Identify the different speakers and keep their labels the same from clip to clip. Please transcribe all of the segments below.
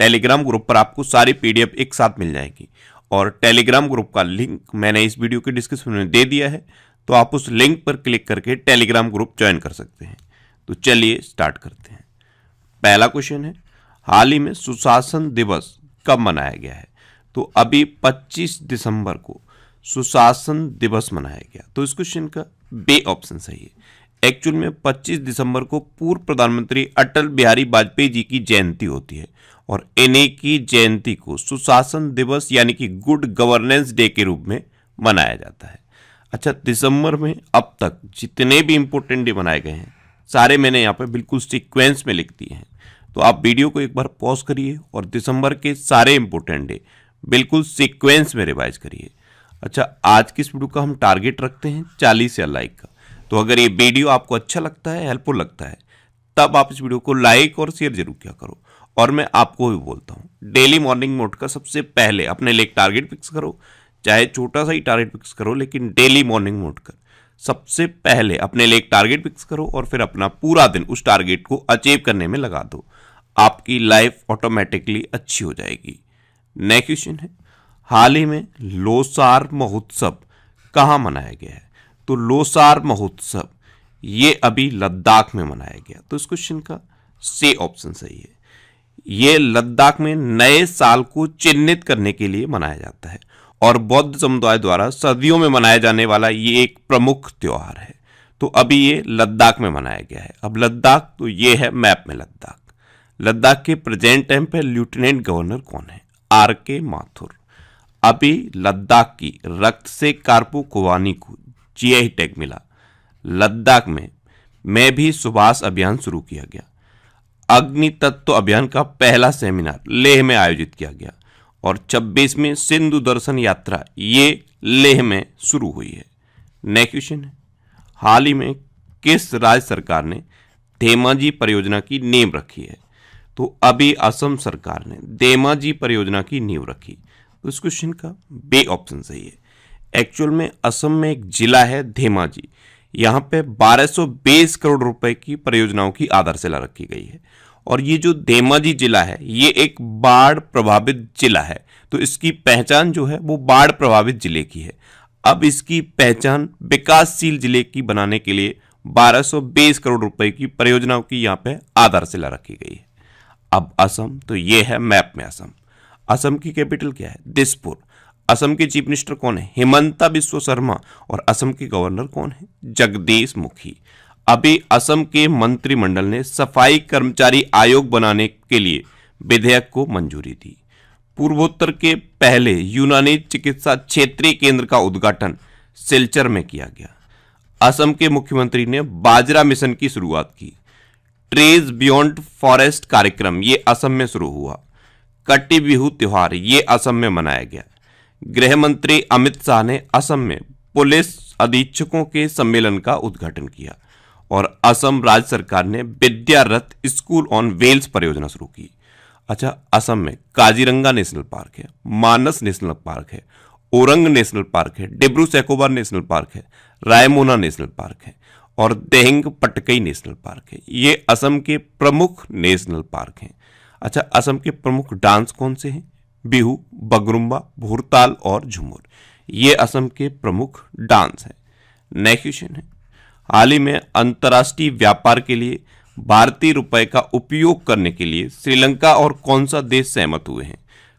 Speaker 1: Telegram group पर आपको सारी पीडीएफ एक साथ मिल जाएगी और टेलीग्राम ग्रुप का लिंक मैंने इस वीडियो के डिस्क्रिप्शन में दे दिया है तो आप उस लिंक पर क्लिक करके टेलीग्राम ग्रुप ज्वाइन कर सकते हैं तो चलिए स्टार्ट करते हैं पहला क्वेश्चन है हाल ही में सुशासन दिवस कब मनाया गया है तो अभी 25 दिसंबर को सुशासन दिवस मनाया गया तो इस क्वेश्चन का बे ऑप्शन सही है एक्चुअल में 25 दिसंबर को पूर्व प्रधानमंत्री अटल बिहारी वाजपेयी जी की जयंती होती है और इन्हीं की जयंती को सुशासन दिवस यानी कि गुड गवर्नेंस डे के रूप में मनाया जाता है अच्छा दिसंबर में अब तक जितने भी इम्पोर्टेंट डे मनाए गए हैं सारे मैंने यहाँ पर बिल्कुल सिक्वेंस में लिख दिए हैं तो आप वीडियो को एक बार पॉज करिए और दिसंबर के सारे इम्पोर्टेंट डे बिल्कुल सिक्वेंस में रिवाइज करिए अच्छा आज की इस वीडियो का हम टारगेट रखते हैं चालीस या लाइक का तो अगर ये वीडियो आपको अच्छा लगता है हेल्पफुल लगता है तब आप इस वीडियो को लाइक और शेयर जरूर किया करो और मैं आपको भी बोलता हूँ डेली मॉर्निंग मोड का सबसे पहले अपने लिए टारगेट फिक्स करो चाहे छोटा सा ही टारगेट फिक्स करो लेकिन डेली मॉर्निंग मोड कर सबसे पहले अपने लिए एक टारगेट फिक्स करो और फिर अपना पूरा दिन उस टारगेट को अचीव करने में लगा दो आपकी लाइफ ऑटोमेटिकली अच्छी हो जाएगी नेक्स्ट क्वेश्चन है हाल ही में लोसार महोत्सव कहाँ मनाया गया है तो लोसार महोत्सव ये अभी लद्दाख में मनाया गया तो इस क्वेश्चन का से ऑप्शन सही है ये लद्दाख में नए साल को चिन्हित करने के लिए मनाया जाता है और बौद्ध समुदाय द्वारा सदियों में मनाया जाने वाला ये एक प्रमुख त्यौहार है तो अभी ये लद्दाख में मनाया गया है अब लद्दाख तो ये है मैप में लद्दाख लद्दाख के प्रेजेंट टाइम पर लेफ्टिनेंट गवर्नर कौन है आर के माथुर अभी लद्दाख की रक्त से कारपू कुवानी को जीआई टैग मिला लद्दाख में मैं भी सुभाष अभियान शुरू किया गया अग्नि तत्व अभियान का पहला सेमिनार लेह में आयोजित किया गया और 26वीं सिंधु दर्शन यात्रा ये लेह में शुरू हुई है नेक्स्ट क्वेश्चन है हाल ही में किस राज्य सरकार ने धेमाजी परियोजना की नींव रखी है तो अभी असम सरकार ने धेमाजी परियोजना की नींव रखी तो इस क्वेश्चन का बे ऑप्शन सही है एक्चुअल में असम में एक जिला है धेमाजी यहाँ पे 1220 करोड़ रुपए की परियोजनाओं की आधारशिला रखी गई है और ये जो धेमाजी जिला है ये एक बाढ़ प्रभावित जिला है तो इसकी पहचान जो है वो बाढ़ प्रभावित जिले की है अब इसकी पहचान विकासशील जिले की बनाने के लिए 1220 करोड़ रुपए की परियोजनाओं की यहाँ पे आधारशिला रखी गई है अब असम तो ये है मैप में असम असम की कैपिटल क्या है दिसपुर असम के चीफ मिनिस्टर कौन है हेमंता बिश्व शर्मा और असम के गवर्नर कौन है जगदीश मुखी अभी असम के मंत्रिमंडल ने सफाई कर्मचारी आयोग बनाने के लिए विधेयक को मंजूरी दी पूर्वोत्तर के पहले यूनानी चिकित्सा क्षेत्रीय केंद्र का उद्घाटन सिलचर में किया गया असम के मुख्यमंत्री ने बाजरा मिशन की शुरुआत की ट्रेज बियॉन्ड फॉरेस्ट कार्यक्रम ये असम में शुरू हुआ कट्टी बिहू त्यौहार ये असम में मनाया गया गृह मंत्री अमित शाह ने असम में पुलिस अधीक्षकों के सम्मेलन का उद्घाटन किया और असम राज्य सरकार ने विद्यारथ स्कूल ऑन वेल्स परियोजना शुरू की अच्छा असम में काजीरंगा नेशनल पार्क है मानस नेशनल पार्क है ओरंग नेशनल पार्क है डिब्रू सैकोबार नेशनल पार्क है रायमोना नेशनल पार्क है और देहंग पटकई नेशनल पार्क है ये असम के प्रमुख नेशनल पार्क हैं अच्छा असम के प्रमुख डांस कौन से हैं बिहू बगरुम्बा भूरताल और झुमर ये असम के प्रमुख डांस हैं नेक्स्ट क्वेश्चन है हाल ही में अंतर्राष्ट्रीय व्यापार के लिए भारतीय रुपए का उपयोग करने के लिए श्रीलंका और कौन सा देश सहमत हुए हैं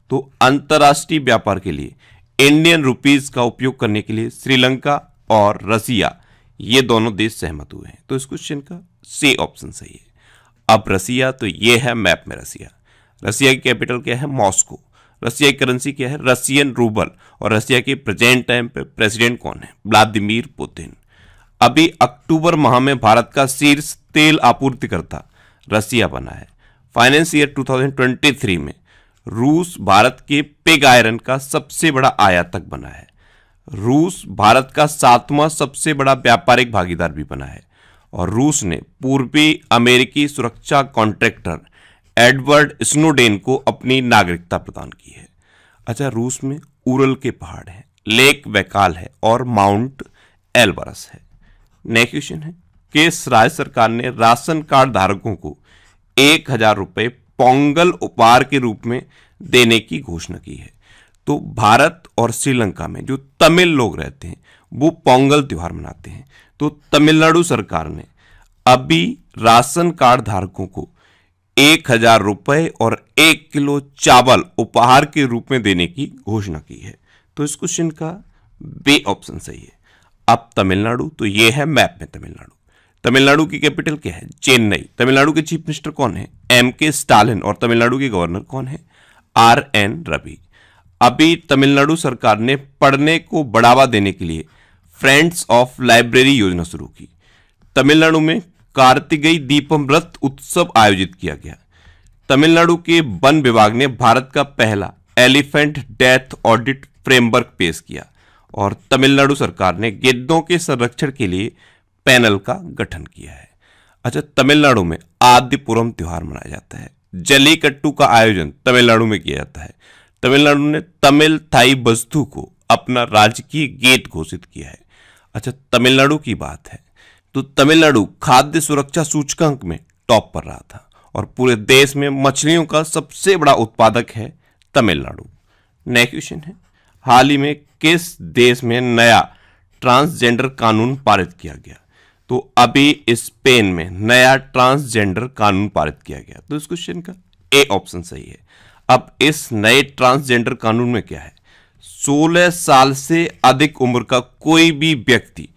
Speaker 1: तो अंतर्राष्ट्रीय व्यापार के लिए इंडियन रुपीज का उपयोग करने के लिए श्रीलंका और रसिया ये दोनों देश सहमत हुए हैं तो इस क्वेश्चन का सी ऑप्शन सही है अब रसिया तो ये है मैप में रसिया रसिया की कैपिटल क्या है मॉस्को रसिया की करेंसी क्या है रसियन रूबल और रसिया के प्रेजेंट टाइम पे प्रेसिडेंट कौन है व्लादिमीर पुतिन अभी अक्टूबर माह में भारत का शीर्ष तेल आपूर्तिकर्ता रसिया बना है फाइनेंस ईयर 2023 में रूस भारत के पिग आयरन का सबसे बड़ा आयातक बना है रूस भारत का सातवां सबसे बड़ा व्यापारिक भागीदार भी बना है और रूस ने पूर्वी अमेरिकी सुरक्षा कॉन्ट्रैक्टर एडवर्ड स्नोडेन को अपनी नागरिकता प्रदान की है अच्छा रूस में उरल के पहाड़ हैं लेक वैकाल है और माउंट एल्बरस है नेक्स्ट क्वेश्चन है किस राज्य सरकार ने राशन कार्ड धारकों को एक हजार रुपये पोंगल उपहार के रूप में देने की घोषणा की है तो भारत और श्रीलंका में जो तमिल लोग रहते हैं वो पोंगल त्यौहार मनाते हैं तो तमिलनाडु सरकार ने अभी राशन कार्ड धारकों को एक हजार रुपये और एक किलो चावल उपहार के रूप में देने की घोषणा की है तो इस क्वेश्चन का बे ऑप्शन सही है अब तमिलनाडु तो ये है मैप में तमिलनाडु तमिलनाडु की कैपिटल क्या है चेन्नई तमिलनाडु के चीफ मिनिस्टर कौन है एम के स्टालिन और तमिलनाडु के गवर्नर कौन है आर एन रवि अभी तमिलनाडु सरकार ने पढ़ने को बढ़ावा देने के लिए फ्रेंड्स ऑफ लाइब्रेरी योजना शुरू की तमिलनाडु में कार्तिगई दीपम रथ उत्सव आयोजित किया गया तमिलनाडु के वन विभाग ने भारत का पहला एलिफेंट डेथ ऑडिट फ्रेमवर्क पेश किया और तमिलनाडु सरकार ने गेद्दों के संरक्षण के लिए पैनल का गठन किया है अच्छा तमिलनाडु में आदिपुरम त्यौहार मनाया जाता है जलीकट्टू का आयोजन तमिलनाडु में किया जाता है तमिलनाडु ने तमिल थाई बस्तु को अपना राजकीय गेट घोषित किया है अच्छा तमिलनाडु की बात है तो तमिलनाडु खाद्य सुरक्षा सूचकांक में टॉप पर रहा था और पूरे देश में मछलियों का सबसे बड़ा उत्पादक है तमिलनाडु नेक्स्ट क्वेश्चन है हाल ही में किस देश में नया ट्रांसजेंडर कानून पारित किया गया तो अभी स्पेन में नया ट्रांसजेंडर कानून पारित किया गया तो इस क्वेश्चन का ए ऑप्शन सही है अब इस नए ट्रांसजेंडर कानून में क्या है 16 साल से अधिक उम्र का कोई भी व्यक्ति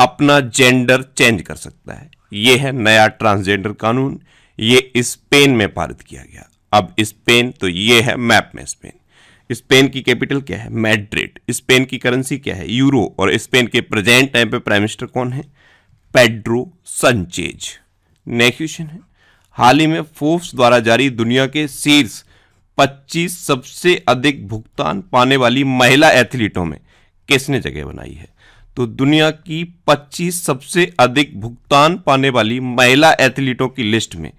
Speaker 1: अपना जेंडर चेंज कर सकता है यह है नया ट्रांसजेंडर कानून ये स्पेन में पारित किया गया अब स्पेन तो ये है मैप में स्पेन स्पेन की कैपिटल क्या है मैड्रिड स्पेन की करेंसी क्या है यूरो और स्पेन के प्रेजेंट टाइम पे प्राइम मिनिस्टर कौन है पेड्रो संचेज नेक्स्ट क्वेश्चन है हाल ही में फोर्स द्वारा जारी दुनिया के शीर्ष पच्चीस सबसे अधिक भुगतान पाने वाली महिला एथलीटों में किसने जगह बनाई है तो दुनिया की 25 सबसे अधिक भुगतान पाने वाली महिला एथलीटों की लिस्ट में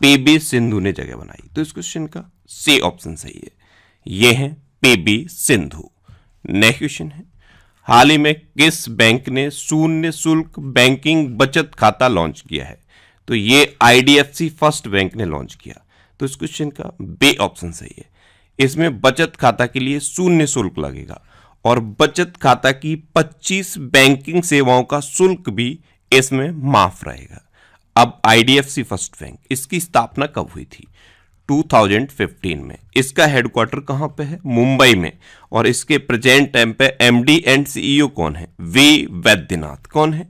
Speaker 1: पीबी सिंधु ने जगह बनाई तो इस क्वेश्चन का सी ऑप्शन सही है यह है पीबी सिंधु नेक्स्ट क्वेश्चन है हाल ही में किस बैंक ने शून्य शुल्क बैंकिंग बचत खाता लॉन्च किया है तो यह आईडीएफसी फर्स्ट बैंक ने लॉन्च किया तो इस क्वेश्चन का बे ऑप्शन सही है इसमें बचत खाता के लिए शून्य शुल्क लगेगा और बचत खाता की 25 बैंकिंग सेवाओं का शुल्क भी इसमें माफ रहेगा अब आईडीएफसी फर्स्ट बैंक इसकी स्थापना कब हुई थी 2015 में इसका हेडक्वार्टर कहाँ पे है मुंबई में और इसके प्रेजेंट टाइम पे एमडी एंड सीईओ कौन है वे वैद्यनाथ कौन है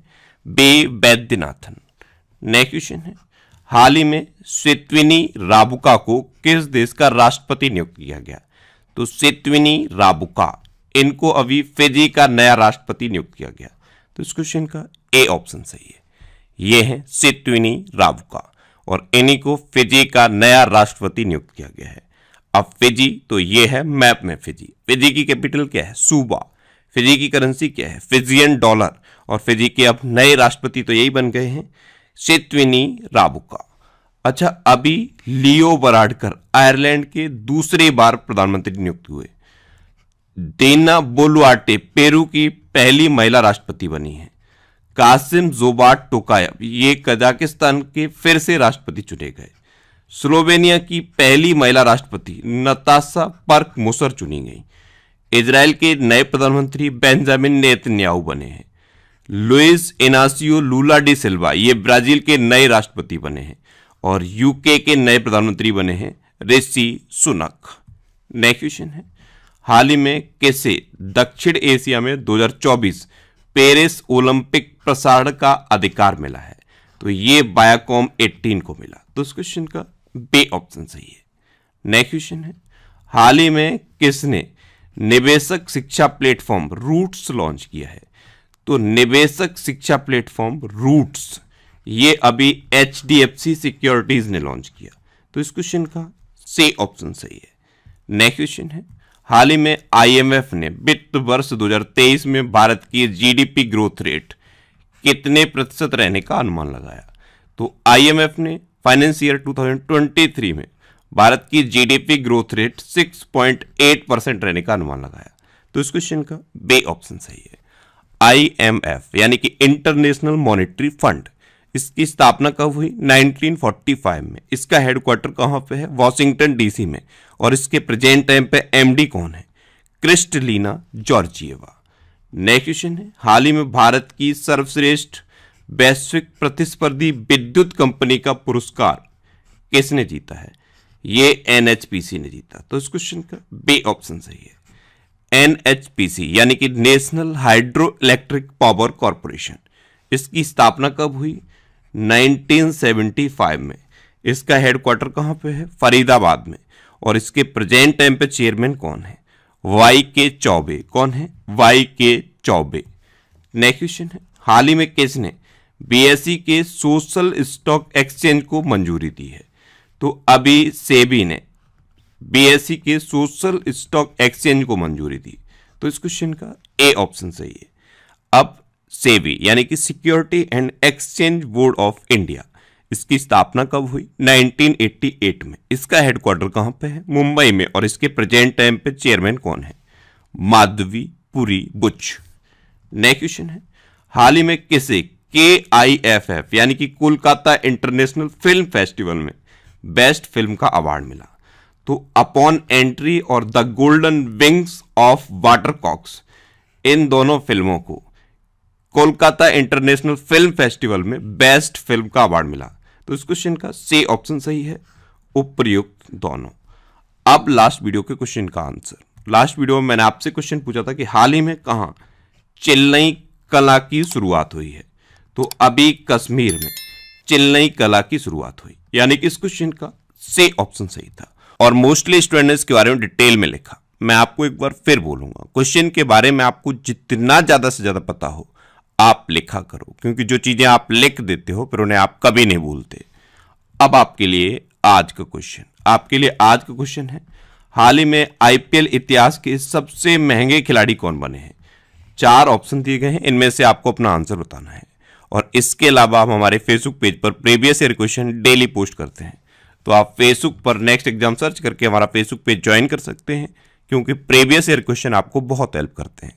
Speaker 1: बे वैद्यनाथन नेक्स्ट क्वेश्चन है हाल ही में श्वेतविनी राबुका को किस देश का राष्ट्रपति नियुक्त किया गया तो सेत्विनी राबुका इनको अभी फिजी का नया राष्ट्रपति नियुक्त किया गया तो इस क्वेश्चन का ए ऑप्शन सही है ये है सित्विनी रावका और इन्हीं को फिजी का नया राष्ट्रपति नियुक्त किया गया है अब फिजी तो ये है मैप में फिजी फिजी की कैपिटल क्या है सूबा फिजी की करेंसी क्या है फिजियन डॉलर और फिजी के अब नए राष्ट्रपति तो यही बन गए हैं सित्विनी राबुका अच्छा अभी लियो बराडकर आयरलैंड के दूसरे बार प्रधानमंत्री नियुक्त हुए डेना बोलुआटे पेरू की पहली महिला राष्ट्रपति बनी है कासिम जोबाट टोकायब ये कजाकिस्तान के फिर से राष्ट्रपति चुने गए स्लोवेनिया की पहली महिला राष्ट्रपति नतासा पर्क मुसर चुनी गई इसराइल के नए प्रधानमंत्री बेंजामिन नेतन्याहू बने हैं Luiz Inacio Lula da Silva ये ब्राजील के नए राष्ट्रपति बने हैं और यूके के नए प्रधानमंत्री बने हैं रेसी सुनक नेक्स्ट क्वेश्चन है हाल ही में कैसे दक्षिण एशिया में 2024 पेरिस ओलंपिक प्रसारण का अधिकार मिला है तो ये बायाकॉम 18 को मिला तो इस क्वेश्चन का बे ऑप्शन सही है नेक्स्ट क्वेश्चन है हाल ही में किसने निवेशक शिक्षा प्लेटफॉर्म रूट्स लॉन्च किया है तो निवेशक शिक्षा प्लेटफॉर्म रूट्स ये अभी H D F C securities ने लॉन्च किया तो इस क्वेश्चन का से ऑप्शन सही है नेक्स्ट क्वेश्चन है हाल ही में आईएमएफ ने वित्त वर्ष 2023 में भारत की जीडीपी ग्रोथ रेट कितने प्रतिशत रहने का अनुमान लगाया तो आईएमएफ ने फाइनेंस ईयर 2023 में भारत की जीडीपी ग्रोथ रेट 6.8 परसेंट रहने का अनुमान लगाया तो इस क्वेश्चन का बे ऑप्शन सही है आईएमएफ यानी कि इंटरनेशनल मॉनिटरी फंड इसकी स्थापना कब हुई 1945 में इसका हेडक्वार्टर कहाँ पे है वॉशिंगटन डीसी में और इसके प्रेजेंट टाइम पे एमडी कौन है क्रिस्टलीना जॉर्जिएवा नेक्स्ट क्वेश्चन है हाल ही में भारत की सर्वश्रेष्ठ वैश्विक प्रतिस्पर्धी विद्युत कंपनी का पुरस्कार किसने जीता है ये एनएचपीसी ने जीता तो इस क्वेश्चन का बे ऑप्शन सही है एनएचपीसी यानी कि national hydro electric power corporation इसकी स्थापना कब हुई 1975 में इसका हेडक्वार्टर कहाँ पे है फरीदाबाद में और इसके प्रेजेंट टाइम पे चेयरमैन कौन है वाई के चौबे कौन है वाई के चौबे नेक्स्ट क्वेश्चन है हाल ही में किसने बी e के सोशल स्टॉक एक्सचेंज को मंजूरी दी है तो अभी सेबी ने बी e के सोशल स्टॉक एक्सचेंज को मंजूरी दी तो इस क्वेश्चन का ए ऑप्शन सही है अब सेबी यानी कि security and exchange board of India इसकी स्थापना कब हुई 1988 में इसका हेडक्वार्टर कहां पे है मुंबई में और इसके प्रेजेंट टाइम पे चेयरमैन कौन है माधवी पुरी बुच नया क्वेश्चन है हाल ही में किसे के आई एफ एफ यानी कि कोलकाता इंटरनेशनल फिल्म फेस्टिवल में बेस्ट फिल्म का अवार्ड मिला तो अपॉन एंट्री और the golden wings of water cocks इन दोनों फिल्मों को कोलकाता इंटरनेशनल फिल्म फेस्टिवल में बेस्ट फिल्म का अवार्ड मिला तो इस क्वेश्चन का से ऑप्शन सही है उपयुक्त दोनों अब लास्ट वीडियो के क्वेश्चन का आंसर लास्ट वीडियो में मैंने आपसे क्वेश्चन पूछा था कि हाल ही में कहा चेन्नई कला की शुरुआत हुई है तो अभी कश्मीर में चेन्नई कला की शुरुआत हुई यानी कि इस क्वेश्चन का से ऑप्शन सही था और मोस्टली स्टूडेंट ने बारे में डिटेल में लिखा मैं आपको एक बार फिर बोलूंगा क्वेश्चन के बारे में आपको जितना ज़्यादा से ज़्यादा पता हो आप लिखा करो क्योंकि जो चीज़ें आप लिख देते हो फिर उन्हें आप कभी नहीं भूलते अब आपके लिए आज का क्वेश्चन आपके लिए आज का क्वेश्चन है हाल ही में आईपीएल इतिहास के सबसे महंगे खिलाड़ी कौन बने हैं चार ऑप्शन दिए गए हैं इनमें से आपको अपना आंसर बताना है और इसके अलावा हम हमारे फेसबुक पेज पर previous year question daily post करते हैं तो आप फेसबुक पर नेक्स्ट एग्जाम सर्च करके हमारा फेसबुक पेज ज्वाइन कर सकते हैं क्योंकि प्रीवियस ईयर क्वेश्चन आपको बहुत हेल्प करते हैं